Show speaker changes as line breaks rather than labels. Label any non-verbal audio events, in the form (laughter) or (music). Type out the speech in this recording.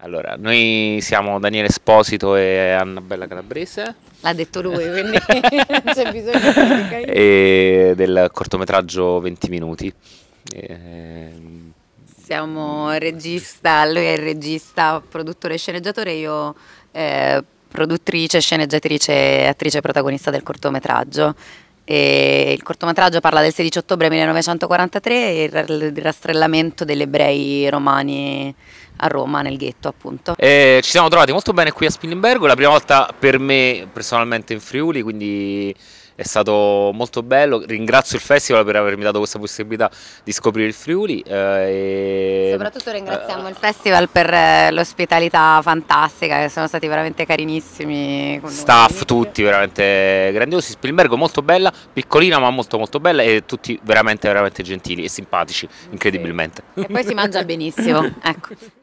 Allora, noi siamo Daniele Esposito e Annabella
Calabrese. L'ha detto lui, (laughs) quindi non c'è bisogno di
e del cortometraggio 20 minuti. E... Ehm,
siamo regista, lui è il regista, produttore e sceneggiatore, io eh, produttrice, sceneggiatrice e attrice protagonista del cortometraggio. E il cortometraggio parla del 16 ottobre 1943 e il rastrellamento degli ebrei romani a Roma, nel ghetto appunto.
Eh, ci siamo trovati molto bene qui a Spillenbergo, la prima volta per me personalmente in Friuli, quindi è stato molto bello, ringrazio il festival per avermi dato questa possibilità di scoprire il Friuli. Eh, e... Soprattutto ringraziamo
eh, il festival per eh, l'ospitalità fantastica, sono stati veramente carinissimi. Staff
tutti veramente grandiosi, Spilbergo molto bella, piccolina ma molto molto bella e tutti veramente veramente gentili e simpatici, incredibilmente. E poi si mangia benissimo, (laughs) ecco.